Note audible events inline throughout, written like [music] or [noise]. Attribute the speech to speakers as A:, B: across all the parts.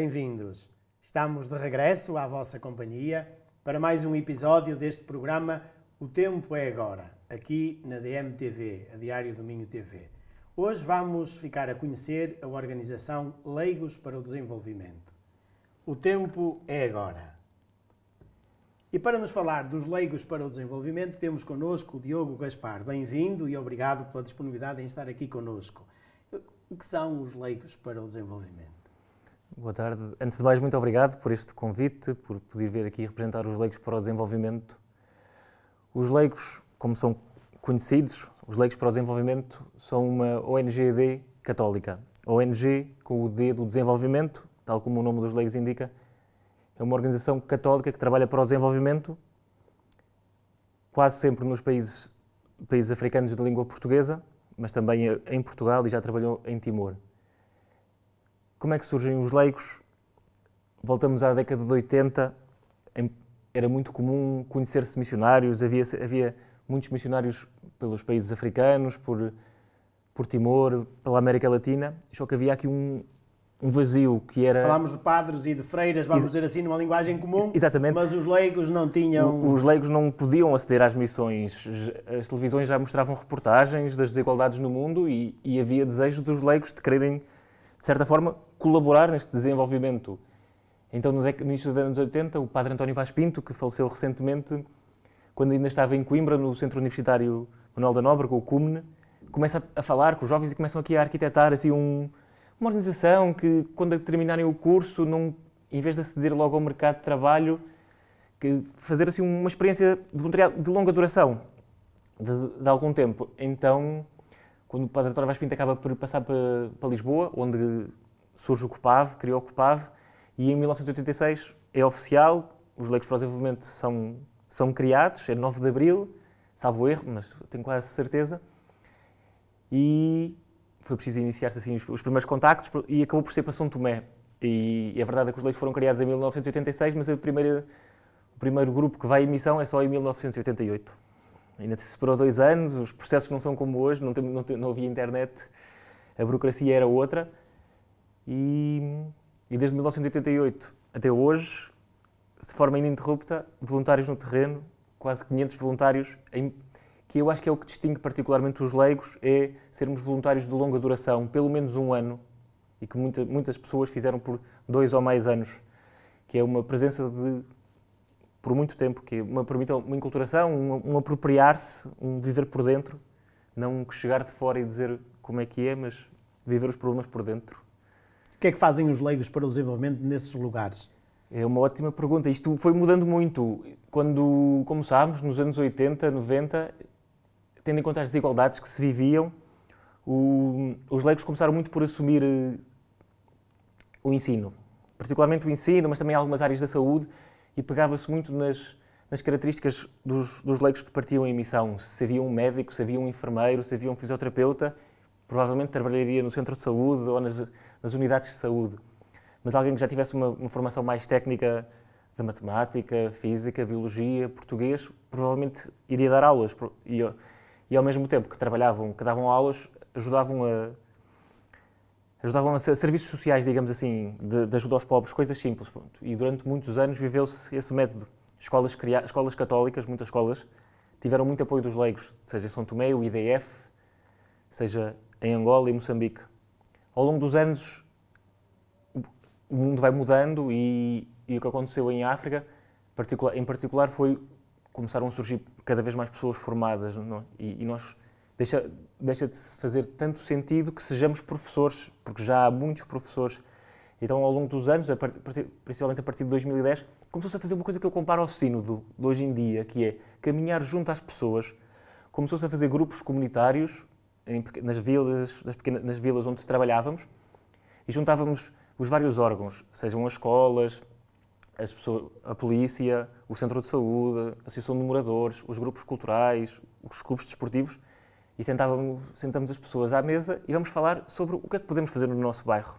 A: bem-vindos. Estamos de regresso à vossa companhia para mais um episódio deste programa O Tempo é Agora, aqui na DMTV, a Diário Domingo TV. Hoje vamos ficar a conhecer a organização Leigos para o Desenvolvimento. O tempo é agora. E para nos falar dos Leigos para o Desenvolvimento, temos connosco o Diogo Gaspar. Bem-vindo e obrigado pela disponibilidade em estar aqui connosco. O que são os Leigos para o Desenvolvimento?
B: Boa tarde. Antes de mais, muito obrigado por este convite, por poder vir aqui representar os leigos para o desenvolvimento. Os leigos, como são conhecidos, os leigos para o desenvolvimento são uma ONG católica. ONG, com o D do desenvolvimento, tal como o nome dos leigos indica, é uma organização católica que trabalha para o desenvolvimento, quase sempre nos países, países africanos de língua portuguesa, mas também em Portugal e já trabalhou em Timor. Como é que surgem os leigos? Voltamos à década de 80, era muito comum conhecer-se missionários, havia, havia muitos missionários pelos países africanos, por, por Timor, pela América Latina, só que havia aqui um, um vazio que era. Falámos de
A: padres e de freiras, vamos Ex dizer assim, numa linguagem comum. Exatamente. Mas os leigos não tinham. O, os
B: leigos não podiam aceder às missões. As televisões já mostravam reportagens das desigualdades no mundo e, e havia desejo dos leigos de quererem, de certa forma, colaborar neste desenvolvimento. Então, no início dos anos 80, o padre António Vaz Pinto, que faleceu recentemente, quando ainda estava em Coimbra, no Centro Universitário Manuel da Nóbrega, o CUMNE, começa a falar com os jovens e começam aqui a arquitetar assim, um, uma organização que, quando terminarem o curso, em vez de aceder logo ao mercado de trabalho, que fazer assim uma experiência de voluntariado de longa duração, de, de algum tempo. Então, quando o Padre António Vaz Pinto acaba por passar para, para Lisboa, onde surge o COPAV, criou o COPAV, e em 1986 é oficial, os leitos para o desenvolvimento são, são criados, é 9 de abril, salvo erro, mas tenho quase certeza, e foi preciso iniciar-se assim os, os, primeiros contactos e acabou por ser para São Tomé. E, e é a verdade é que os leitos foram criados em 1986, mas a primeira, o primeiro grupo que vai em missão é só em 1988. Ainda se esperou dois anos, os processos não são como hoje, não, tem, não, tem, não havia internet, a burocracia era outra, e, e desde 1988 até hoje, de forma ininterrupta, voluntários no terreno, quase 500 voluntários, em, que eu acho que é o que distingue particularmente os leigos, é sermos voluntários de longa duração, pelo menos um ano, e que muita, muitas pessoas fizeram por dois ou mais anos, que é uma presença de por muito tempo, que é uma, permite uma enculturação, um, um apropriar-se, um viver por dentro, não chegar de fora e dizer como é que é, mas viver os problemas por dentro que é que fazem os leigos para o desenvolvimento nesses lugares? É uma ótima pergunta. Isto foi mudando muito. Quando começámos, nos anos 80, 90, tendo em conta as desigualdades que se viviam, o, os leigos começaram muito por assumir eh, o ensino. Particularmente o ensino, mas também algumas áreas da saúde, e pegava-se muito nas, nas características dos, dos leigos que partiam em missão. Se havia um médico, se havia um enfermeiro, se havia um fisioterapeuta, provavelmente trabalharia no centro de saúde ou nas, nas unidades de saúde. Mas alguém que já tivesse uma, uma formação mais técnica da matemática, física, biologia, português, provavelmente iria dar aulas. E, e ao mesmo tempo que trabalhavam, que davam aulas, ajudavam a ajudavam a serviços sociais, digamos assim, de, de ajuda aos pobres, coisas simples. Pronto. E durante muitos anos viveu-se esse método. Escolas, cria... escolas católicas, muitas escolas, tiveram muito apoio dos leigos, seja São Tomé, o IDF, seja em Angola e Moçambique. Ao longo dos anos, o mundo vai mudando e, e o que aconteceu em África, particular, em particular, foi começaram a surgir cada vez mais pessoas formadas é? e, e, nós deixa, deixa de se fazer tanto sentido que sejamos professores, porque já há muitos professores. Então, ao longo dos anos, a principalmente a partir de 2010, começou-se a fazer uma coisa que eu comparo ao sínodo de hoje em dia, que é caminhar junto às pessoas. Começou-se a fazer grupos comunitários em, nas, vilas, nas, pequenas, nas vilas onde trabalhávamos e juntávamos os vários órgãos, sejam as escolas, as pessoas, a polícia, o centro de saúde, a associação de moradores, os grupos culturais, os clubes desportivos, e sentávamos, sentamos as pessoas à mesa e vamos falar sobre o que é que podemos fazer no nosso bairro.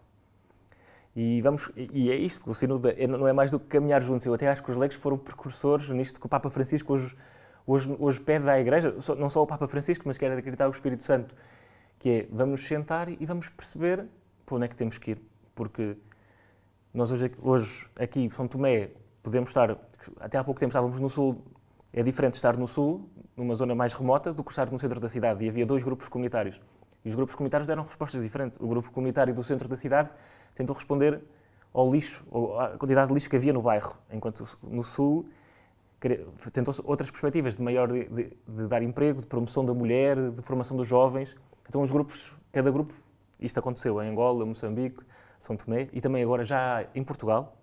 B: E, vamos, e é isto, o sino é, não é mais do que caminhar juntos. Eu até acho que os leigos foram precursores nisto que o Papa Francisco hoje Hoje, hoje pede à Igreja, não só o Papa Francisco, mas quer acreditar o Espírito Santo, que é vamos sentar e vamos perceber para onde é que temos que ir. Porque nós hoje, hoje aqui, São Tomé, podemos estar, até há pouco tempo estávamos no Sul, é diferente estar no Sul, numa zona mais remota, do que estar no centro da cidade. E havia dois grupos comunitários. E os grupos comunitários deram respostas diferentes. O grupo comunitário do centro da cidade tentou responder ao lixo, ou à quantidade de lixo que havia no bairro, enquanto no Sul tentou outras perspectivas de maior de, de, de, dar emprego, de promoção da mulher, de formação dos jovens. Então os grupos, cada grupo, isto aconteceu em Angola, Moçambique, São Tomé e também agora já em Portugal,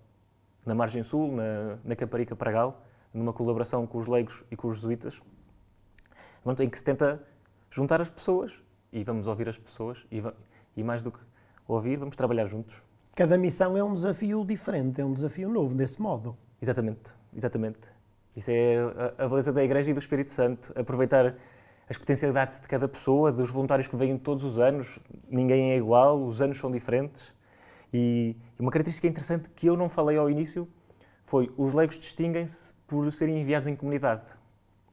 B: na margem sul, na, na Caparica Pragal, numa colaboração com os leigos e com os jesuítas, em que se tenta juntar as pessoas e vamos ouvir as pessoas e, e mais do que ouvir, vamos trabalhar juntos.
A: Cada missão é um desafio diferente, é um desafio novo, desse modo.
B: Exatamente, exatamente. Isso é a, beleza da Igreja e do Espírito Santo. Aproveitar as potencialidades de cada pessoa, dos voluntários que vêm todos os anos. Ninguém é igual, os anos são diferentes. E uma característica interessante que eu não falei ao início foi os leigos distinguem-se por serem enviados em comunidade.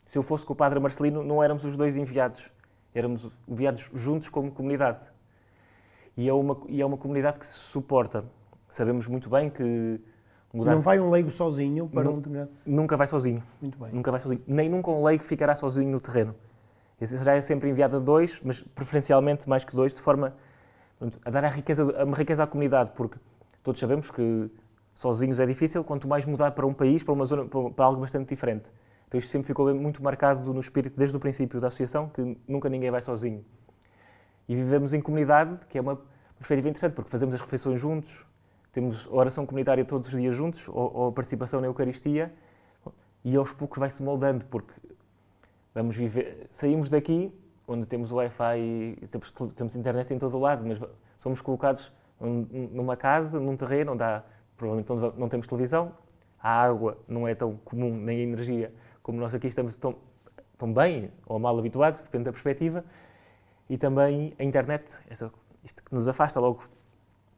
B: Se eu fosse com o Padre Marcelino, não éramos os dois enviados. Éramos enviados juntos como comunidade. E é uma, e é uma comunidade que se suporta. Sabemos muito bem que Mudar. Não vai um leigo sozinho para um determinado. Nunca vai sozinho. Muito bem. Nunca vai sozinho. Nem nunca um leigo ficará sozinho no terreno. Esse será é sempre enviado a dois, mas preferencialmente mais que dois, de forma a dar a riqueza, a riqueza à comunidade, porque todos sabemos que sozinhos é difícil, quanto mais mudar para um país, para uma zona, para algo bastante diferente. Então isto sempre ficou muito marcado no espírito desde o princípio da associação, que nunca ninguém vai sozinho. E vivemos em comunidade, que é uma perspectiva interessante, porque fazemos as refeições juntos, temos oração comunitária todos os dias juntos, ou, ou participação na Eucaristia, e aos poucos vai-se moldando, porque vamos viver, saímos daqui, onde temos Wi-Fi, temos, temos internet em todo o lado, mas somos colocados numa casa, num terreno onde há, provavelmente não temos televisão, a água não é tão comum, nem a energia, como nós aqui estamos tão, tão bem ou mal habituados, depende da perspectiva, e também a internet, isto que nos afasta logo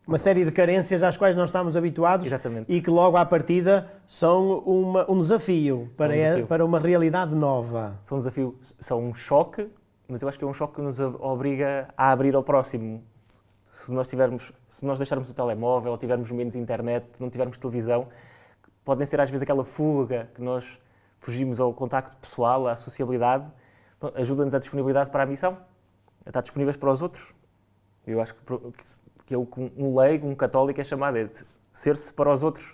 B: uma série de carências às quais nós estamos habituados Exatamente. e que logo à partida são uma, um desafio, para, um desafio. A,
A: para uma realidade nova.
B: São um desafio, são um choque, mas eu acho que é um choque que nos obriga a abrir ao próximo. Se nós tivermos, se nós deixarmos o telemóvel, ou tivermos menos internet, não tivermos televisão, podem ser às vezes aquela fuga que nós fugimos ao contacto pessoal, à sociabilidade, ajuda-nos a disponibilidade para a missão, a estar disponíveis para os outros. Eu acho que que é eu, um leigo, um católico, é chamado, é de ser-se para os outros.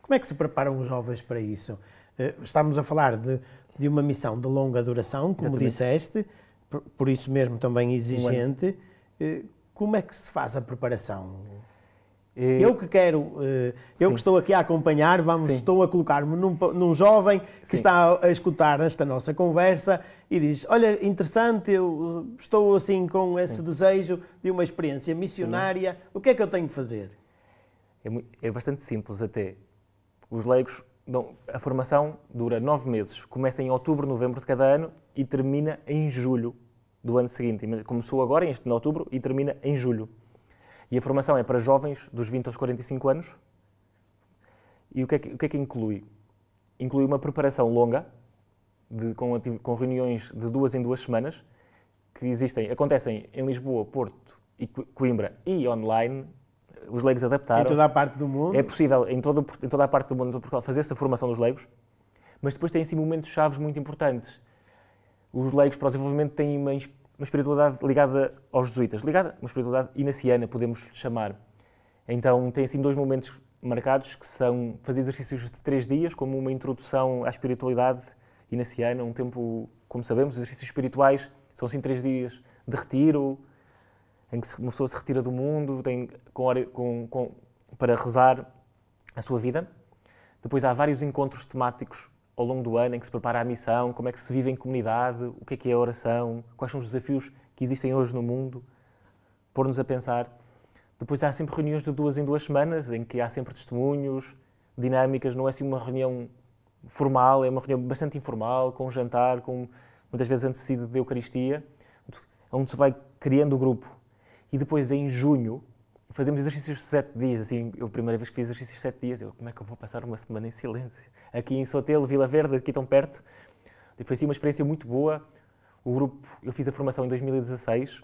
B: Como é que se preparam
A: os jovens para isso? Eh, estamos a falar de, de uma missão de longa duração, como Exatamente. disseste, por, por isso mesmo também exigente. Um eh, Como é que se faz a preparação? Eu que quero, eh, eu Sim. que estou aqui a acompanhar, vamos, Sim. estou a colocar-me num, num, jovem que Sim. está a escutar esta nossa conversa e diz: Olha, interessante, eu estou assim com esse desejo de uma experiência missionária,
B: o que é que eu tenho de fazer? É, é bastante simples até. Os leigos, não, a formação dura nove meses, começa em outubro, novembro de cada ano e termina em julho do ano seguinte. Começou agora, em outubro, e termina em julho. E a formação é para jovens dos 20 aos 45 anos. E o que é que, que, é que inclui? Inclui uma preparação longa, de, com, com, reuniões de duas em duas semanas, que existem, acontecem em Lisboa, Porto e Coimbra e online. Os leigos adaptaram. Em toda a parte do mundo? É possível, em, todo, em toda a parte do mundo, fazer-se a formação dos leigos. Mas depois tem, se assim, momentos chaves muito importantes. Os leigos para o desenvolvimento têm uma inspiração uma espiritualidade ligada aos jesuítas, ligada, uma espiritualidade inaciana, podemos chamar. Então, tem assim dois momentos marcados que são fazer exercícios de três dias, como uma introdução à espiritualidade inaciana, um tempo, como sabemos, os exercícios espirituais são assim três dias de retiro, em que uma pessoa se retira do mundo tem, com, com, com, para rezar a sua vida. Depois há vários encontros temáticos ao longo do ano em que se prepara a missão, como é que se vive em comunidade, o que é que é a oração, quais são os desafios que existem hoje no mundo, pôr-nos a pensar. Depois há sempre reuniões de duas em duas semanas, em que há sempre testemunhos, dinâmicas, não é assim uma reunião formal, é uma reunião bastante informal, com um jantar, com muitas vezes antecedido de Eucaristia, é onde se vai criando o grupo. E depois em junho fazemos exercícios de sete dias, assim, eu a primeira vez que fiz exercícios de sete dias, eu, como é que eu vou passar uma semana em silêncio? Aqui em Sotelo, Vila Verde, aqui tão perto, e foi assim uma experiência muito boa. O grupo, eu fiz a formação em 2016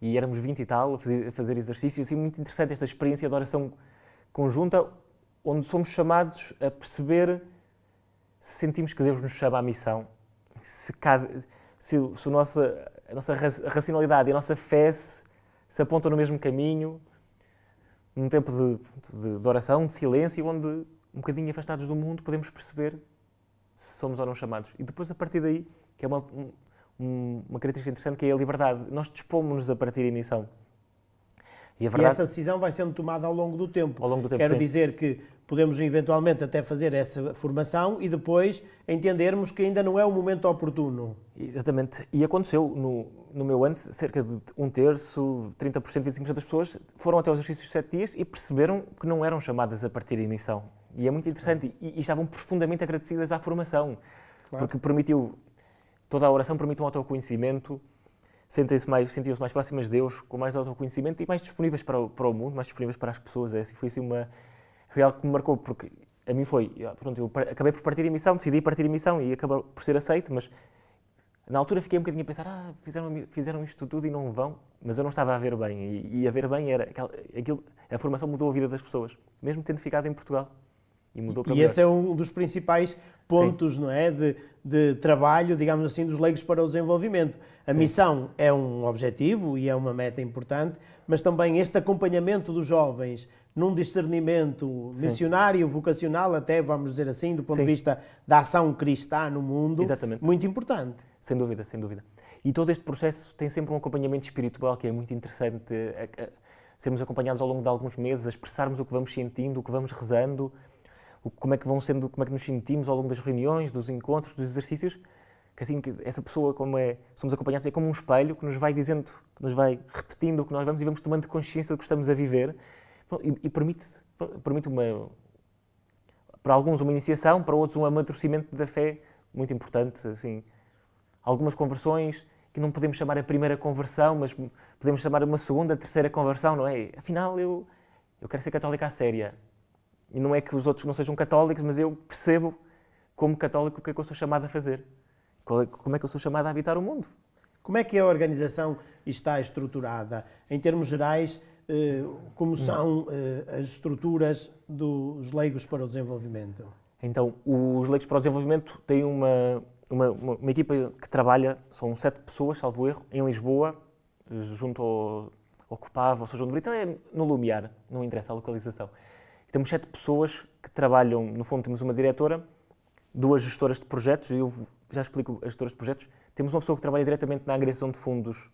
B: e éramos 20 e tal a fazer exercícios, assim, muito interessante esta experiência de oração conjunta, onde somos chamados a perceber se sentimos que Deus nos chama à missão, se, cada, se, se a nossa, a nossa racionalidade e a nossa fé se, se apontam no mesmo caminho, num tempo de, de, de, oração, de silêncio, onde, um bocadinho afastados do mundo, podemos perceber se somos ou não chamados. E depois, a partir daí, que é uma, um, uma característica interessante, que é a liberdade. Nós dispomos-nos a partir da missão. E, verdade... É e, essa
A: decisão vai sendo tomada ao longo do tempo. Ao longo do tempo Quero sim.
B: dizer que podemos eventualmente até fazer essa formação e depois entendermos que ainda não é o momento oportuno. Exatamente. E aconteceu no, no meu ano, cerca de um terço, 30%, 25% das pessoas foram até os exercícios de 7 dias e perceberam que não eram chamadas a partir da emissão. E é muito interessante. E, e estavam profundamente agradecidas à formação, claro. porque permitiu, toda a oração permite um autoconhecimento, sentem-se mais, sentiam-se mais próximas de Deus, com mais autoconhecimento e mais disponíveis para o, para o mundo, mais disponíveis para as pessoas. É, assim, foi assim uma real que me marcou, porque a mim foi, ah, pronto, eu acabei por partir em missão, decidi partir em missão e acabou por ser aceito, mas na altura fiquei um bocadinho a pensar, ah, fizeram, fizeram isto tudo e não vão, mas eu não estava a ver bem, e, e a ver bem era, aquilo, a formação mudou a vida das pessoas, mesmo tendo ficado em Portugal. E mudou para E esse é
A: um dos principais pontos não é? De, de, trabalho, digamos assim, dos leigos para o desenvolvimento. A Sim. missão é um objetivo e é uma meta importante, mas também este acompanhamento dos jovens num discernimento Sim. missionário, vocacional, até vamos
B: dizer assim, do ponto de vista da ação cristã no mundo, Exatamente. muito importante. Sem dúvida, sem dúvida. E todo este processo tem sempre um acompanhamento espiritual que é muito interessante eh, eh, sermos acompanhados ao longo de alguns meses, a expressarmos o que vamos sentindo, o que vamos rezando, como é que vão sendo, como é que nos sentimos ao longo das reuniões, dos encontros, dos exercícios, que assim que essa pessoa como é, somos acompanhados é como um espelho que nos vai dizendo, que nos vai repetindo o que nós vamos e vamos tomando consciência do que estamos a viver e, e permite permite uma para alguns uma iniciação, para outros um amadurecimento da fé muito importante, assim. Algumas conversões que não podemos chamar a primeira conversão, mas podemos chamar uma segunda, terceira conversão, não é? Afinal, eu, eu quero ser católica à séria. E não é que os outros não sejam católicos, mas eu percebo, como católico, o que é que eu sou chamado a fazer. É, como é que eu sou chamado a habitar o mundo.
A: Como é que a organização está estruturada? Em termos gerais, eh, como são eh, as estruturas dos leigos para o desenvolvimento?
B: Então, os leigos para o desenvolvimento têm uma, uma, uma equipa que trabalha, são sete pessoas, salvo erro, em Lisboa, junto ao Ocupava, ou seja, onde Brito, é no Lumiar, não interessa a localização. E temos sete pessoas que trabalham, no fundo temos uma diretora, duas gestoras de projetos, e eu já explico as gestoras de projetos, temos uma pessoa que trabalha diretamente na agregação de fundos,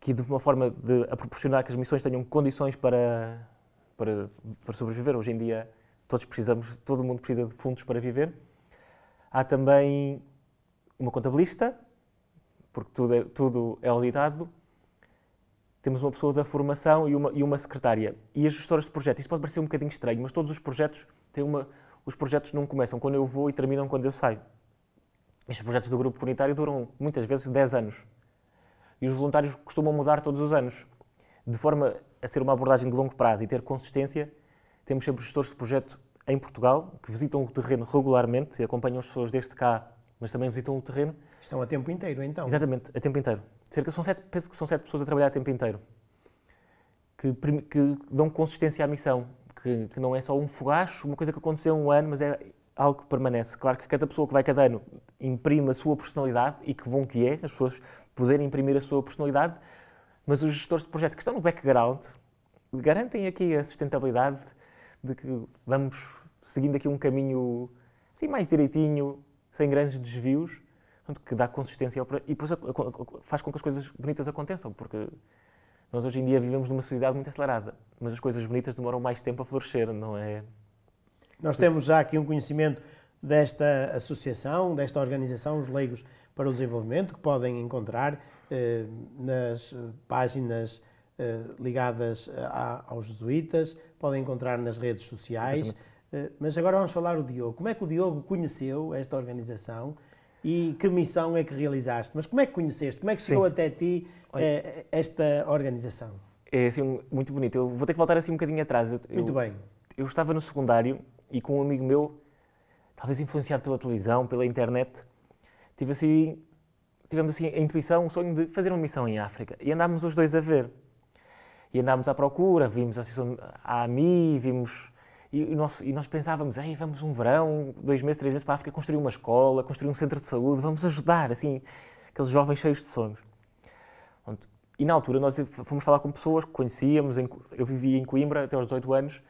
B: que de uma forma de a proporcionar que as missões tenham condições para, para, para sobreviver. Hoje em dia todos precisamos, todo mundo precisa de fundos para viver. Há também uma contabilista, porque tudo é, tudo é auditado, temos uma pessoa da formação e uma, e uma secretária. E as gestoras de projeto, Isso pode parecer um bocadinho estranho, mas todos os projetos têm uma. Os projetos não começam quando eu vou e terminam quando eu saio. Estes projetos do grupo comunitário duram muitas vezes 10 anos. E os voluntários costumam mudar todos os anos. De forma a ser uma abordagem de longo prazo e ter consistência, temos sempre gestores de projeto em Portugal, que visitam o terreno regularmente, e acompanham as pessoas desde cá, mas também visitam o terreno. Estão a tempo inteiro, então? Exatamente, a tempo inteiro cerca são sete, penso que são sete pessoas a trabalhar o tempo inteiro, que, que dão consistência à missão, que, que, não é só um fogacho, uma coisa que aconteceu um ano, mas é algo que permanece. Claro que cada pessoa que vai cada ano imprime a sua personalidade, e que bom que é, as pessoas poderem imprimir a sua personalidade, mas os gestores de projeto que estão no background garantem aqui a sustentabilidade de que vamos seguindo aqui um caminho assim mais direitinho, sem grandes desvios, que dá consistência ao, e depois faz com que as coisas bonitas aconteçam, porque nós hoje em dia vivemos numa sociedade muito acelerada, mas as coisas bonitas demoram mais tempo a florescer, não é? Nós temos
A: já aqui um conhecimento desta associação, desta organização, os Leigos para o Desenvolvimento, que podem encontrar eh, nas páginas eh, ligadas a, aos jesuítas, podem encontrar nas redes sociais. Eh, mas agora vamos falar do Diogo. Como é que o Diogo conheceu esta organização? e que missão é que realizaste. Mas como é que conheceste? Como é que chegou Sim. até ti eh, esta organização?
B: É assim, muito bonito. Eu vou ter que voltar assim um bocadinho atrás. Eu, muito bem. Eu estava no secundário e com um amigo meu, talvez influenciado pela televisão, pela internet, tive assim, tivemos assim a intuição, o sonho de fazer uma missão em África. E andámos os dois a ver. E andámos à procura, vimos a, a AMI, vimos e, nós, e nós pensávamos, Ei, vamos um verão, dois meses, três meses para a África construir uma escola, construir um centro de saúde, vamos ajudar, assim, aqueles jovens cheios de sonhos. E na altura nós fomos falar com pessoas que conhecíamos, eu vivia em Coimbra até aos 18 anos,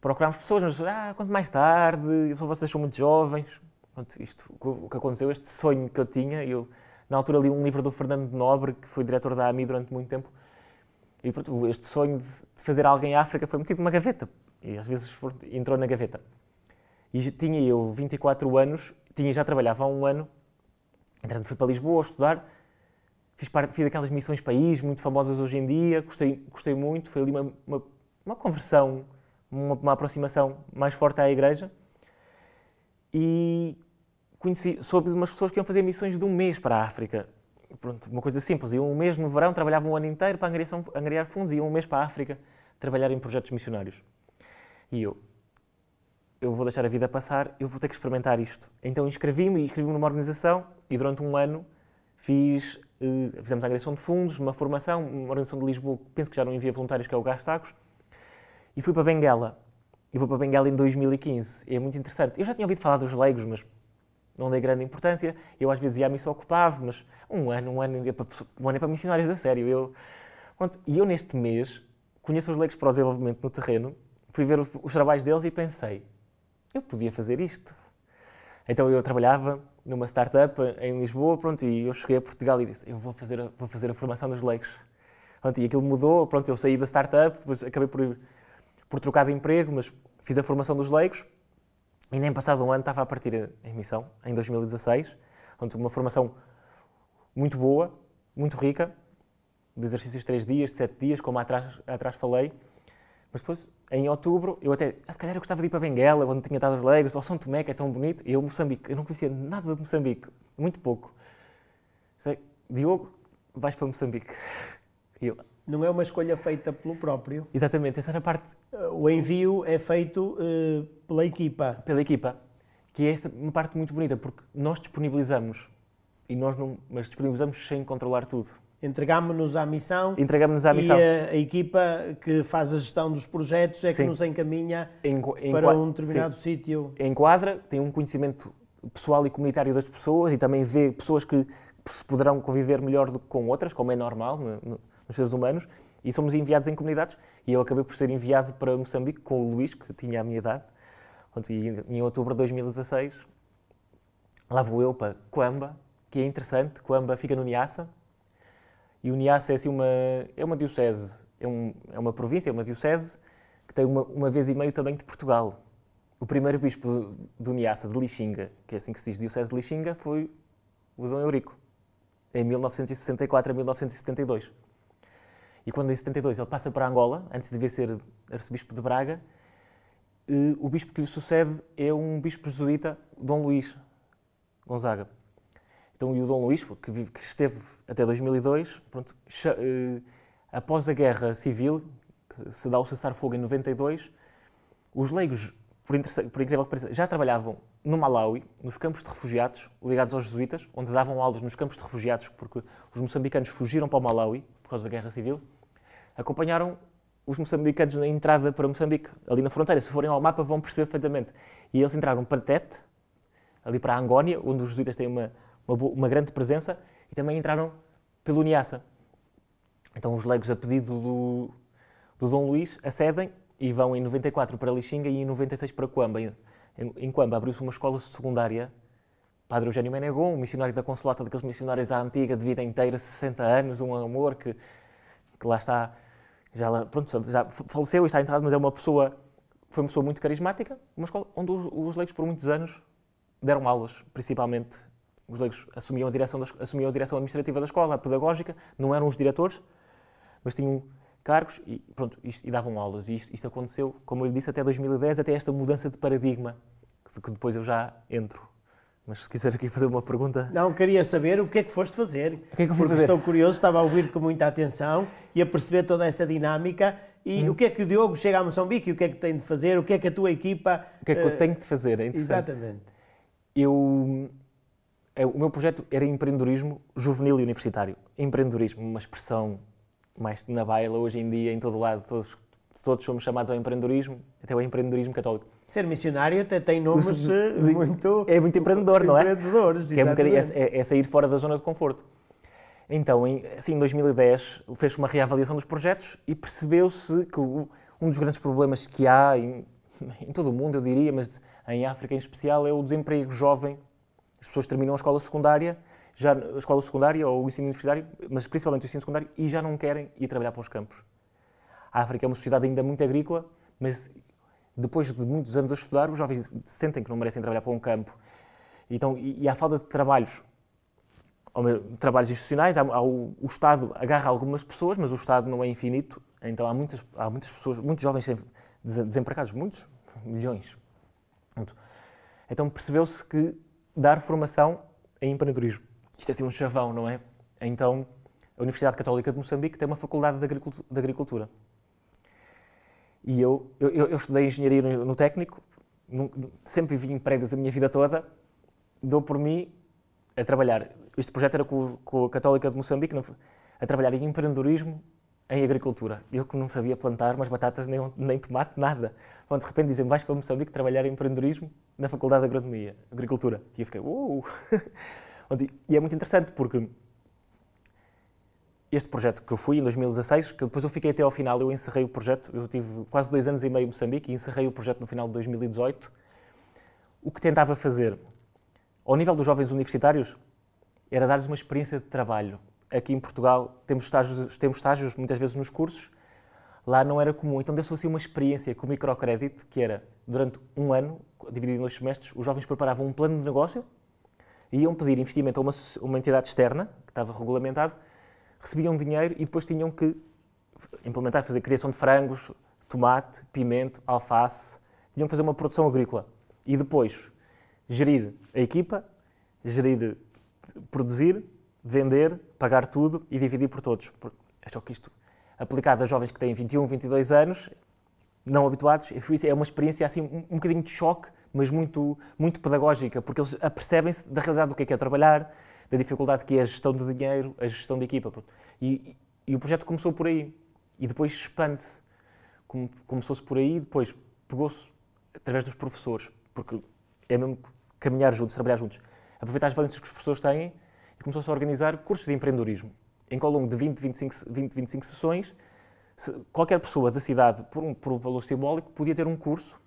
B: procurámos pessoas, mas ah, quanto mais tarde, vocês são muito jovens. Pronto, isto, o que aconteceu, este sonho que eu tinha, eu na altura li um livro do Fernando de Nobre, que foi diretor da AMI durante muito tempo, e pronto, este sonho de fazer alguém em África foi metido numa gaveta, e às vezes entrou na gaveta. E tinha eu 24 anos, tinha já trabalhava há um ano, entretanto fui para Lisboa estudar, fiz, parte, fiz aquelas missões país, muito famosas hoje em dia, gostei, gostei muito, foi ali uma, uma, uma conversão, uma, uma, aproximação mais forte à igreja. E conheci, soube de umas pessoas que iam fazer missões de um mês para a África. Pronto, uma coisa simples, iam um mês no verão, trabalhavam um ano inteiro para angariar, angariar fundos, iam um mês para a África trabalhar em projetos missionários. E eu, eu vou deixar a vida passar, eu vou ter que experimentar isto. Então inscrevi-me e inscrevi-me numa organização e durante um ano fiz, eh, fizemos a agressão de fundos, uma formação, uma organização de Lisboa, penso que já não envia voluntários, que é o Gastacos, e fui para Benguela. E vou para Benguela em 2015. E é muito interessante. Eu já tinha ouvido falar dos leigos, mas não dei grande importância. Eu às vezes ia à missa ocupava, mas um ano, um ano, um ano é para missionários a sério. Eu, pronto, e eu neste mês conheço os leigos para o desenvolvimento no terreno fui ver os trabalhos deles e pensei, eu podia fazer isto. Então eu trabalhava numa startup em Lisboa, pronto, e eu cheguei a Portugal e disse, eu vou fazer a, vou fazer a formação dos leigos. Pronto, e aquilo mudou, pronto, eu saí da startup, depois acabei por, por trocar de emprego, mas fiz a formação dos leigos e nem passado um ano estava a partir em missão, em 2016. Pronto, uma formação muito boa, muito rica, de exercícios de 3 dias, de 7 dias, como atrás, atrás falei, mas depois em outubro, eu até, ah, se calhar eu gostava de ir para Benguela, onde tinha estado as Legos, ou São Tomé, que é tão bonito, e eu Moçambique, eu não conhecia nada de Moçambique, muito pouco. Sei, Diogo, vais para Moçambique. E eu,
A: não é uma escolha feita pelo próprio.
B: Exatamente, essa era a parte. Eh, o envio é feito uh, pela equipa. Pela equipa, que é esta uma parte muito bonita, porque nós disponibilizamos, e nós não, mas disponibilizamos sem controlar tudo.
A: Entregámos-nos à missão. nos à missão. E a,
B: a, equipa que faz a gestão dos projetos é sim. que nos encaminha Enqu para um determinado sítio. Enquadra, tem um conhecimento pessoal e comunitário das pessoas e também vê pessoas que se poderão conviver melhor do que com outras, como é normal no, no, nos seres humanos. E somos enviados em comunidades. E eu acabei por ser enviado para Moçambique com o Luís, que tinha a minha idade. E em outubro de 2016, lá vou eu para Coamba, que é interessante. Coamba fica no Niassa e o Niassa é, assim uma, é uma diocese, é, um, é uma província, é uma diocese que tem uma, uma vez e meio também de Portugal. O primeiro bispo do, do Niassa, de Lixinga, que é assim que se diz diocese de Lixinga, foi o Dom Eurico, em 1964 a 1972. E quando em 72 ele passa para Angola, antes de vir ser arcebispo de Braga, eh, o bispo que lhe sucede é um bispo jesuíta, Dom Luís Gonzaga. Então, e o Dom Luís, que, vive, que esteve até 2002, pronto, uh, após a Guerra Civil, que se dá o cessar-fogo em 92, os leigos, por, por incrível que pareça, já trabalhavam no Malawi, nos campos de refugiados, ligados aos jesuítas, onde davam aulas nos campos de refugiados, porque os moçambicanos fugiram para o Malawi por causa da Guerra Civil, acompanharam os moçambicanos na entrada para Moçambique, ali na fronteira. Se forem ao mapa vão perceber perfeitamente. E eles entraram para Tete, ali para a Angónia, onde os jesuítas têm uma uma, uma grande presença e também entraram pelo Niassa. Então os leigos, a pedido do, do Dom Luís, acedem e vão em 94 para Lixinga e em 96 para Coamba. Em, em Coamba abriu-se uma escola secundária, Padre Eugênio Menegon, um missionário da Consolata, daqueles missionários à antiga, de vida inteira, 60 anos, um amor que, que lá está, já, pronto, já faleceu e está enterrado, mas é uma pessoa, foi uma pessoa muito carismática, uma escola onde os, os leigos por muitos anos deram aulas, principalmente os leigos assumiam a, direção das, assumiam a direção administrativa da escola, a pedagógica, não eram os diretores, mas tinham cargos e, pronto, isto, e davam aulas. E isto, isto, aconteceu, como eu lhe disse, até 2010, até esta mudança de paradigma, que, que depois eu já entro. Mas se quiser aqui fazer uma pergunta...
A: Não, queria saber o que é que foste fazer. O que é que Porque fazer? estou curioso, estava a ouvir-te com muita atenção e a perceber toda essa dinâmica. E hum. o que é que o Diogo chega a Moçambique? O que é que tem de fazer? O que é que a tua equipa... O que é que eu eh, tenho de
B: fazer? É Exatamente. Eu, é, o meu projeto era empreendedorismo juvenil e universitário. Empreendedorismo, uma expressão mais na baila hoje em dia, em todo lado, todos, todos somos chamados ao empreendedorismo, até ao empreendedorismo católico. Ser missionário até tem nomes Mas, eh, [laughs] muito... É muito empreendedor, não é? Empreendedores, que é, um é, é, sair fora da zona de conforto. Então, em, assim, em 2010, fez uma reavaliação dos projetos e percebeu-se que o, um dos grandes problemas que há em, [laughs] em todo o mundo, eu diria, mas em África em especial, é o desemprego jovem as pessoas terminam a escola secundária, já, a escola secundária ou o ensino universitário, mas principalmente o ensino secundário, e já não querem ir trabalhar para os campos. A África é uma sociedade ainda muito agrícola, mas depois de muitos anos a estudar, os jovens sentem que não merecem trabalhar para um campo. Então, e, há falta de trabalhos, trabalhos institucionais, há, há o, o, Estado agarra algumas pessoas, mas o Estado não é infinito, então há muitas, há muitas pessoas, muitos jovens desempregados, muitos, milhões. Então percebeu-se que dar formação em empreendedorismo. Isto é assim um chavão, não é? Então, a Universidade Católica de Moçambique tem uma faculdade de agricultura. E eu, eu, eu estudei engenharia no, técnico, sempre vivi em prédios a minha vida toda, dou por mim a trabalhar. Este projeto era com, com a Católica de Moçambique, a trabalhar em empreendedorismo em agricultura. Eu que não sabia plantar umas batatas, nem, nem tomate, nada. Bom, de repente dizem, vais para Moçambique trabalhar em empreendedorismo na Faculdade de Agronomia, Agricultura. E eu fiquei, uou! [laughs] e é muito interessante porque este projeto que eu fui em 2016, que depois eu fiquei até ao final, eu encerrei o projeto, eu tive quase dois anos e meio em Moçambique e encerrei o projeto no final de 2018. O que tentava fazer, ao nível dos jovens universitários, era dar-lhes uma experiência de trabalho, aqui em Portugal temos estágios, temos estágios muitas vezes nos cursos, lá não era comum. Então deu-se assim uma experiência com microcrédito, que era, durante um ano, dividido em dois semestres, os jovens preparavam um plano de negócio, iam pedir investimento a uma, uma entidade externa, que estava regulamentado, recebiam dinheiro e depois tinham que implementar, fazer criação de frangos, tomate, pimento, alface, tinham que fazer uma produção agrícola. E depois, gerir a equipa, gerir, produzir vender, pagar tudo e dividir por todos. Acho é que isto, aplicado a jovens que têm 21, 22 anos, não habituados, é uma experiência assim um, um bocadinho de choque, mas muito, muito pedagógica, porque eles apercebem-se da realidade do que é, que é trabalhar, da dificuldade que é a gestão de dinheiro, a gestão de equipa. E, e o projeto começou por aí. E depois expande-se. Começou-se por aí, depois pegou-se através dos professores, porque é mesmo caminhar juntos, trabalhar juntos. Aproveitar as valências que os professores têm começou-se a organizar cursos de empreendedorismo, em que ao longo de 20, 25, 20, 25 sessões, qualquer pessoa da cidade, por um, por um valor simbólico, podia ter um curso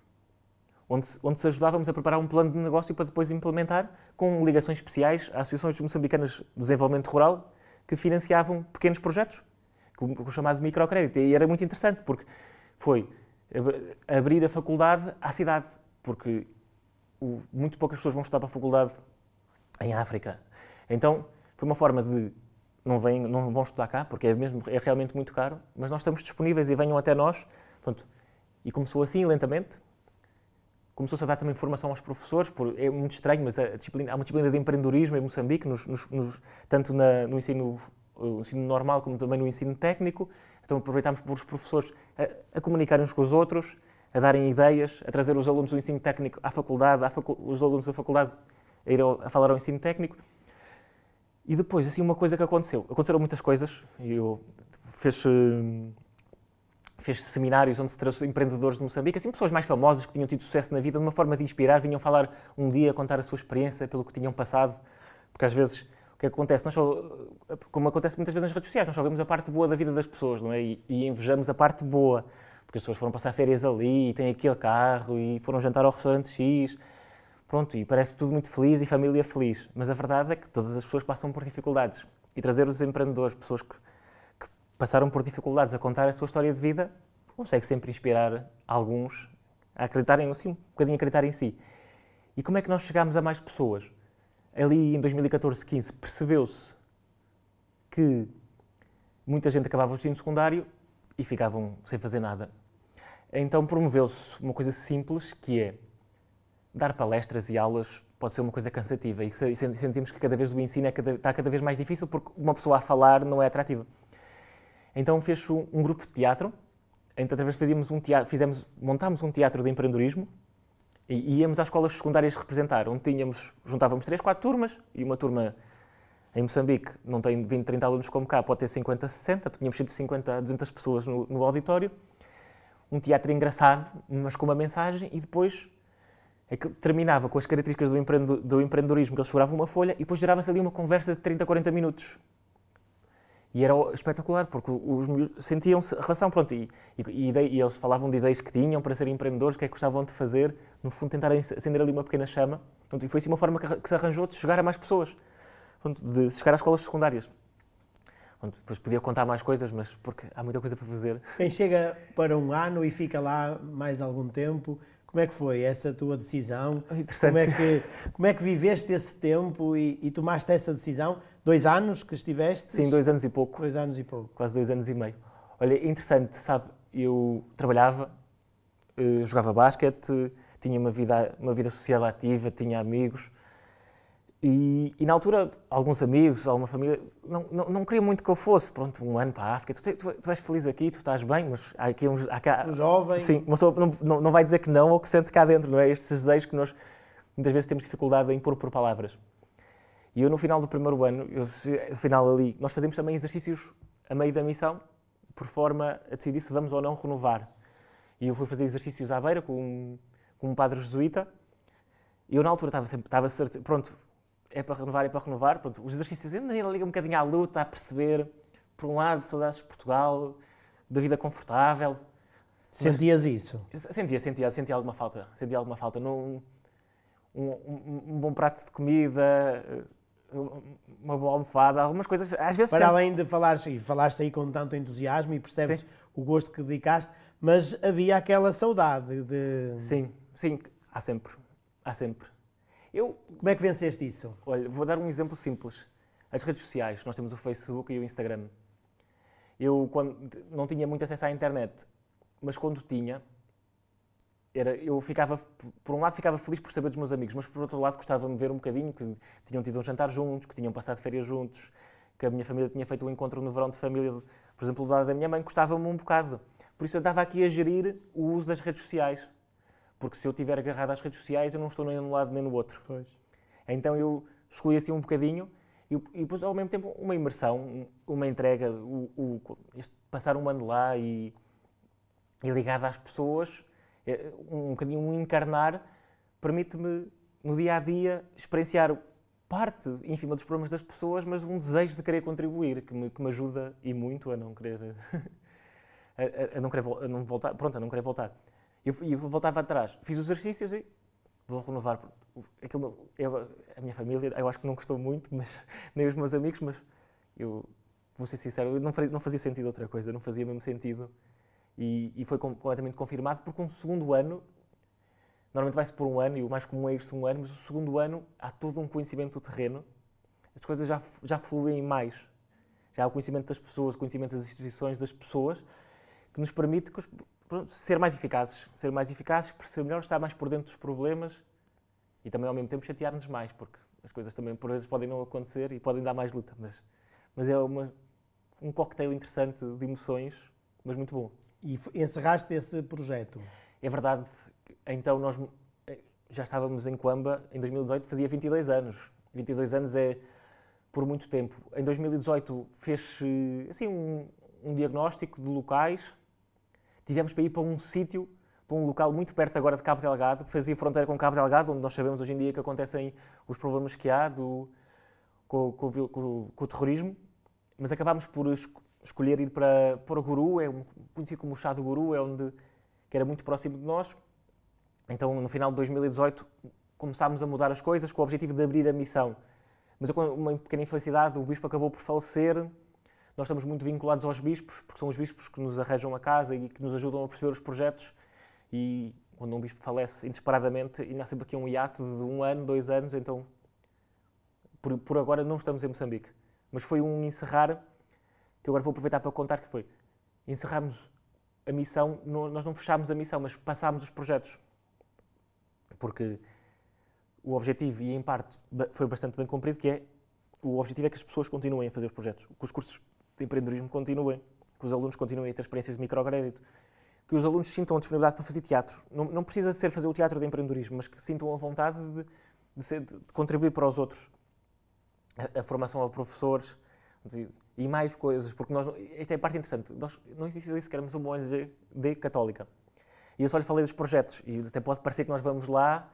B: onde, onde se ajudávamos a preparar um plano de negócio para depois implementar, com ligações especiais a associações moçambicanas de desenvolvimento rural que financiavam pequenos projetos, com, com o chamado microcrédito. E era muito interessante, porque foi abrir a faculdade à cidade, porque o, muito poucas pessoas vão estudar para a faculdade em África. Então, foi uma forma de não, vêm, não vão estudar cá, porque é, mesmo, é realmente muito caro, mas nós estamos disponíveis e venham até nós. Pronto. E começou assim, lentamente. Começou-se a dar também formação aos professores, por, é muito estranho, mas há uma disciplina de empreendedorismo em Moçambique, nos, nos, nos, tanto na, no ensino, ensino, normal como também no ensino técnico. Então aproveitámos por os professores a, a comunicarem uns com os outros, a darem ideias, a trazer os alunos do ensino técnico à faculdade, facu os alunos da faculdade a, ir ao, a falar ao ensino técnico. E depois, assim, uma coisa que aconteceu. Aconteceram muitas coisas. Eu fez, eh, fez seminários onde se trouxe empreendedores de Moçambique, assim, pessoas mais famosas que tinham tido sucesso na vida, de uma forma de inspirar, vinham falar um dia, contar a sua experiência, pelo que tinham passado. Porque às vezes, o que acontece? Nós só, eh, como acontece muitas vezes nas redes sociais, nós só vemos a parte boa da vida das pessoas, não é? E, e invejamos a parte boa. Porque as pessoas foram passar férias ali, e têm aquele carro, e foram jantar ao restaurante X, Pronto, e parece tudo muito feliz e família feliz, mas a verdade é que todas as pessoas passam por dificuldades. E trazer os empreendedores, pessoas que, que passaram por dificuldades, a contar a sua história de vida, consegue sempre inspirar alguns a acreditarem, assim, um bocadinho acreditar em si. E como é que nós chegámos a mais pessoas? Ali em 2014, 15, percebeu-se que muita gente acabava o ensino secundário e ficavam sem fazer nada. Então promoveu-se uma coisa simples que é dar palestras e aulas pode ser uma coisa cansativa e sentimos que cada vez o ensino é cada, está cada vez mais difícil porque uma pessoa a falar não é atrativa. Então fez um grupo de teatro, então através fazíamos um teatro, fizemos, montámos um teatro de empreendedorismo e íamos às escolas secundárias representar, onde tínhamos, juntávamos três, quatro turmas e uma turma em Moçambique não tem 20, 30 alunos como cá, pode ter 50, 60, tínhamos 150, 200 pessoas no, no auditório. Um teatro engraçado, mas com uma mensagem e depois é que terminava com as características do, do empreendedorismo, que eles furavam uma folha e depois gerava-se ali uma conversa de 30, 40 minutos. E era espetacular, porque os sentiam-se relação, pronto, e, e, e, eles falavam de ideias que tinham para serem empreendedores, o que é que gostavam de fazer, no fundo tentar acender ali uma pequena chama. Pronto, e foi assim uma forma que, se arranjou de chegar a mais pessoas, pronto, de chegar às escolas secundárias. Pronto, depois podia contar mais coisas, mas porque há muita coisa para fazer. Quem chega para um
A: ano e fica lá mais algum tempo, como é que foi essa tua decisão? Interessante. Como é que, como é que viveste esse tempo e, e tomaste essa decisão? Dois anos que estiveste? Sim, dois anos e
B: pouco. Dois anos e pouco. Quase dois anos e meio. Olha, interessante, sabe? Eu trabalhava, eh, jogava basquete, tinha uma vida, uma vida social ativa, tinha amigos, e, e, na altura, alguns amigos, alguma família, não, não, não queria muito que eu fosse, pronto, um ano para a África, tu, te, tu, tu és feliz aqui, tu estás bem, mas há aqui uns... Há cá, um jovem... Sim, uma pessoa não, não, não vai dizer que não ou que sente cá dentro, não é? Estes desejos que nós, muitas vezes, temos dificuldade em pôr por palavras. E eu, no final do primeiro ano, eu, no final ali, nós fazemos também exercícios a meio da missão, por forma a decidir se vamos ou não renovar. E eu fui fazer exercícios à beira com, com um padre jesuíta, e eu, na altura, estava sempre, estava, pronto, é para renovar, é para renovar. Pronto, os exercícios ainda liga um bocadinho à luta, a perceber, por um lado, saudades de Portugal, da vida confortável. Sentias mas... isso? Sentia, sentia, sentia alguma falta. Sentia alguma falta. Num, um, um, um bom prato de comida, eh, uma boa almofada, algumas coisas. Às
A: vezes Para além de falares, e falaste aí com tanto entusiasmo e percebes sim. o gosto que dedicaste, mas
B: havia aquela saudade de. Sim, sim, há sempre. Há sempre. Eu, Como é que venceste isso? olha, vou dar um exemplo simples. As redes sociais, nós temos o Facebook e o Instagram. Eu quando, não tinha muito acesso à internet, mas quando tinha, era, eu ficava, por um lado ficava feliz por saber dos meus amigos, mas por outro lado gostava-me ver um bocadinho que tinham tido um jantar juntos, que tinham passado férias juntos, que a minha família tinha feito um encontro no verão de família, por exemplo, do lado da minha mãe, gostava-me um bocado. Por isso eu estava aqui a gerir o uso das redes sociais. Porque se eu estiver agarrado às redes sociais, eu não estou nem num lado nem no outro. Pois. Então eu escolhi assim um bocadinho e, e depois, ao mesmo tempo, uma imersão, uma entrega, o, o este, passar um ano lá e, e ligado às pessoas, é, um bocadinho um encarnar, permite-me, no dia a dia, experienciar parte, enfim, dos problemas das pessoas, mas um desejo de querer contribuir, que me, que me ajuda e muito a não querer. [laughs] a, a, a, não querer, a não voltar, pronto, a não querer voltar. E eu, eu, voltava atrás, fiz os exercícios e vou renovar. Aquilo, eu, a minha família, eu acho que não gostou muito, mas, [laughs] nem os meus amigos, mas eu vou ser sincero, não fazia, não fazia sentido outra coisa, não fazia mesmo sentido. E, e foi completamente confirmado, porque um segundo ano, normalmente vai-se por um ano, e o mais comum é ir-se um ano, mas o segundo ano há todo um conhecimento do terreno, as coisas já, já fluem mais. Já há o conhecimento das pessoas, o conhecimento das instituições, das pessoas, que nos permite que os, pronto, ser mais eficazes, ser mais eficazes, perceber melhor, estar mais por dentro dos problemas e também ao mesmo tempo chatear-nos mais, porque as coisas também por vezes podem não acontecer e podem dar mais luta, mas, mas é uma, um coquetel interessante de emoções, mas muito bom. E encerraste esse projeto? É verdade. Então nós eh, já estávamos em Coamba em 2018, fazia 22 anos. 22 anos é por muito tempo. Em 2018 fez-se assim, um, um diagnóstico de locais tivemos para ir para um sítio, para um local muito perto agora de Cabo Delgado, que fazia fronteira com Cabo Delgado, onde nós sabemos hoje em dia que acontecem os problemas que há do, com, com, com, com o terrorismo, mas acabámos por escolher ir para, para o Guru, é um, conhecido como o chá do Guru, é onde, que era muito próximo de nós. Então, no final de 2018, começámos a mudar as coisas com o objetivo de abrir a missão. Mas com uma pequena infelicidade, o bispo acabou por falecer, nós estamos muito vinculados aos bispos, porque são os bispos que nos arranjam a casa e que nos ajudam a perceber os projetos. E quando um bispo falece inesperadamente, e nasce aqui um hiato de um ano, dois anos, então por, por, agora não estamos em Moçambique. Mas foi um encerrar, que agora vou aproveitar para contar, que foi encerramos a missão, não, nós não fechámos a missão, mas passámos os projetos. Porque o objetivo, e em parte foi bastante bem cumprido, que é o objetivo é que as pessoas continuem a fazer os projetos, que os cursos de empreendedorismo continuem, que os alunos continuem a ter experiências de microcrédito, que os alunos sintam a disponibilidade para fazer teatro. Não, não precisa ser fazer o teatro de empreendedorismo, mas que sintam a vontade de, de, ser, de contribuir para os outros. A, a formação a professores de, e mais coisas, porque nós, esta é a parte interessante, nós não existia éramos uma ONG de católica. E eu só lhe falei dos projetos, e até pode parecer que nós vamos lá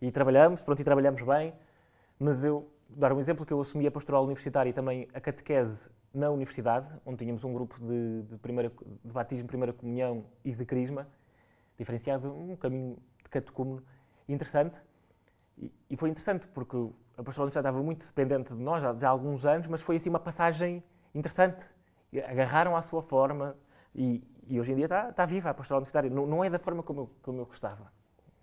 B: e trabalhamos, pronto, e trabalhamos bem, mas eu, dar um exemplo, que eu assumi a pastoral universitária e também a catequese na universidade, onde tínhamos um grupo de, de, primeira, de batismo, primeira comunhão e de crisma, diferenciado, um caminho de catecúmeno interessante. E, e foi interessante porque a pastoral universidade estava muito dependente de nós já, já, há alguns anos, mas foi assim uma passagem interessante. Agarraram à sua forma e, e hoje em dia está, está viva a pastoral universitária. Não, não, é da forma como eu, como eu gostava.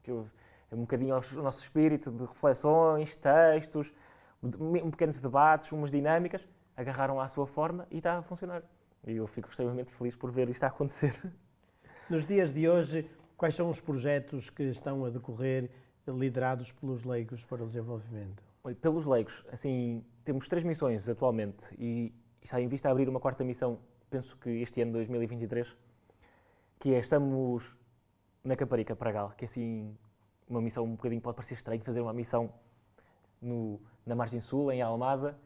B: Que eu, é um bocadinho o nosso espírito de reflexões, textos, um pequenos debates, umas dinâmicas, agarraram à sua forma e está a funcionar. E eu fico extremamente feliz por ver isto a acontecer. Nos dias
A: de hoje, quais são os projetos que estão a decorrer liderados pelos leigos para o desenvolvimento?
B: Olha, pelos leigos, assim, temos três missões atualmente e está em vista abrir uma quarta missão, penso que este ano 2023, que é estamos na Caparica, Pragal, que é assim uma missão um bocadinho, pode parecer estranho fazer uma missão no, na margem sul, em Almada,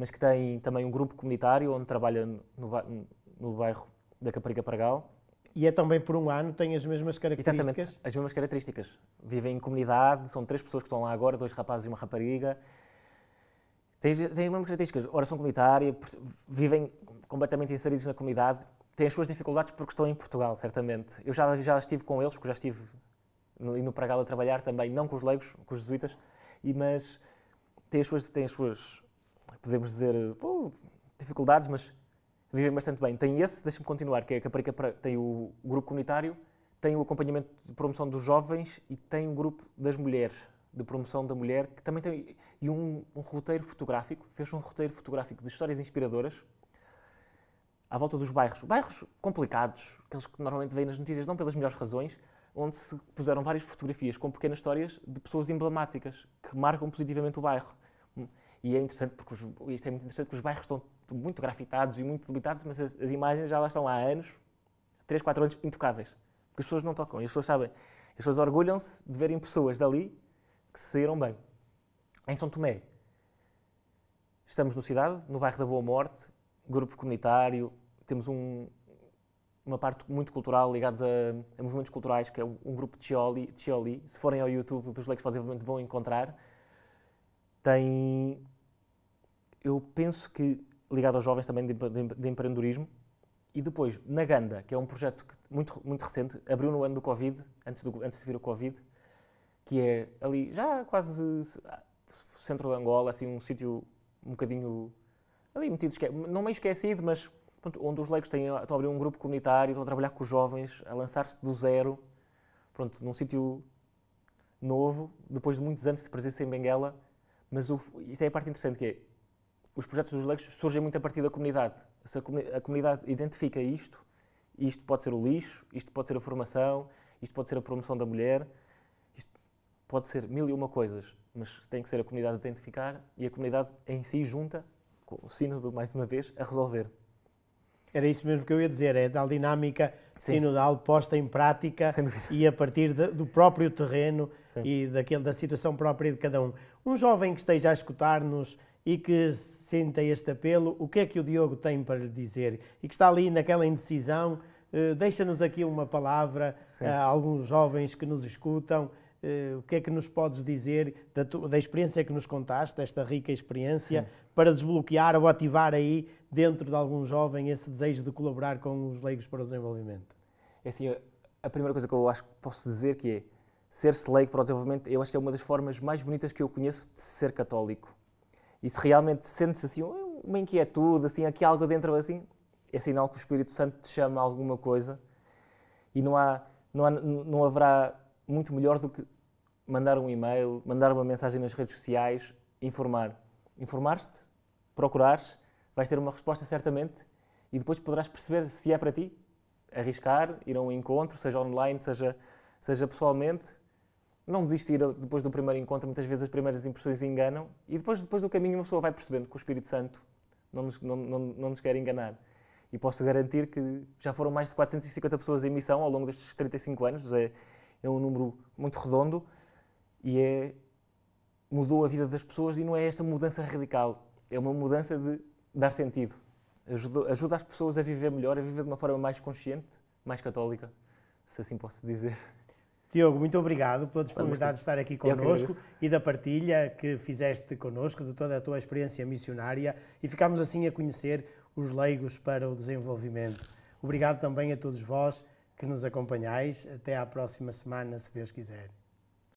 B: mas que tem também um grupo comunitário onde trabalha no, no bairro da Caparica Pargal. E é também por um ano, tem
A: as mesmas características? Exatamente,
B: as mesmas características. Vivem em comunidade, são três pessoas que estão lá agora, dois rapazes e uma rapariga. Têm, têm as mesmas características, oração comunitária, vivem completamente inseridos na comunidade, têm as suas dificuldades porque estão em Portugal, certamente. Eu já, já estive com eles, porque já estive no, no Pragal a trabalhar também, não com os leigos, com os jesuítas, e, mas têm as suas, têm as suas podemos dizer, eh, dificuldades, mas vivem bastante bem. Tem esse, deixa-me continuar, que é a Caparica, tem o grupo comunitário, tem o acompanhamento de promoção dos jovens e tem o grupo das mulheres, de promoção da mulher, que também tem. E um, um roteiro fotográfico, fez um roteiro fotográfico de histórias inspiradoras à volta dos bairros. Bairros complicados, aqueles que normalmente vêm nas notícias não pelas melhores razões, onde se puseram várias fotografias com pequenas histórias de pessoas emblemáticas que marcam positivamente o bairro. E é interessante porque os, isto é muito interessante porque os bairros estão muito grafitados e muito limitados, mas as, as, imagens já lá estão há anos, 3, 4 anos, intocáveis. Porque as pessoas não tocam, e as pessoas sabem. As pessoas orgulham-se de verem pessoas dali que saíram bem. Em São Tomé, estamos no Cidade, no bairro da Boa Morte, grupo comunitário, temos um, uma parte muito cultural ligada a, a, movimentos culturais, que é um, grupo de Chioli, Chioli. Se forem ao YouTube dos Leques para o Desenvolvimento vão encontrar tem. Eu penso que ligado aos jovens também de, de, de empreendedorismo. E depois, na Ganda, que é um projeto que, muito, muito recente, abriu no ano do Covid, antes, do, antes de vir o Covid, que é ali já quase centro de Angola, assim, um sítio um bocadinho ali metido, não meio esquecido, mas pronto, onde os leigos têm, estão a abrir um grupo comunitário, estão a trabalhar com os jovens, a lançar-se do zero, pronto, num sítio novo, depois de muitos anos de presença em Benguela, mas o, isto é a parte interessante que é, os projetos dos leigos surgem muito a partir da comunidade. Se a, comuni a comunidade identifica isto, isto pode ser o lixo, isto pode ser a formação, isto pode ser a promoção da mulher, isto pode ser mil e uma coisas, mas tem que ser a comunidade a identificar e a comunidade em si junta, com o sínodo mais uma vez, a resolver. Era isso mesmo que eu ia dizer, é da dinâmica Sim.
A: sinodal posta em prática e a partir de, do próprio terreno Sim. e daquele, da situação própria de cada um. Um jovem que esteja a escutar-nos e que sinta este apelo, o que é que o Diogo tem para lhe dizer? E que está ali naquela indecisão, eh, deixa-nos aqui uma palavra Sim. a eh, alguns jovens que nos escutam eh, o que é que nos podes dizer da, da experiência que nos contaste, desta rica experiência, Sim. para desbloquear ou ativar aí, dentro de
B: algum jovem, esse desejo de colaborar com os leigos para o desenvolvimento? É assim, a primeira coisa que eu acho que posso dizer que é ser-se leigo para o desenvolvimento, eu acho que é uma das formas mais bonitas que eu conheço de ser católico. E se realmente sente-se assim, uma inquietude, assim, aqui algo dentro assim, é sinal que o Espírito Santo te chama a alguma coisa e não há, não, há, não haverá muito melhor do que mandar um e-mail, mandar uma mensagem nas redes sociais, informar. informar te procurares, vais ter uma resposta certamente e depois poderás perceber se é para ti. Arriscar, ir a um encontro, seja online, seja, seja pessoalmente. Não desistir depois do primeiro encontro, muitas vezes as primeiras impressões enganam e depois, depois do caminho uma pessoa vai percebendo que o Espírito Santo não nos, não, não, não nos quer enganar. E posso garantir que já foram mais de 450 pessoas em missão ao longo destes 35 anos é um número muito redondo e é, mudou a vida das pessoas e não é esta mudança radical, é uma mudança de dar sentido. Ajuda, ajuda as pessoas a viver melhor, a viver de uma forma mais consciente, mais católica, se assim posso dizer.
A: Tiago, muito obrigado pela disponibilidade de estar aqui connosco e da
B: partilha
A: que fizeste connosco de toda a tua experiência missionária e ficámos assim a conhecer os leigos para o desenvolvimento. Obrigado também a todos vós que nos acompanhais. Até à próxima semana, se Deus quiser.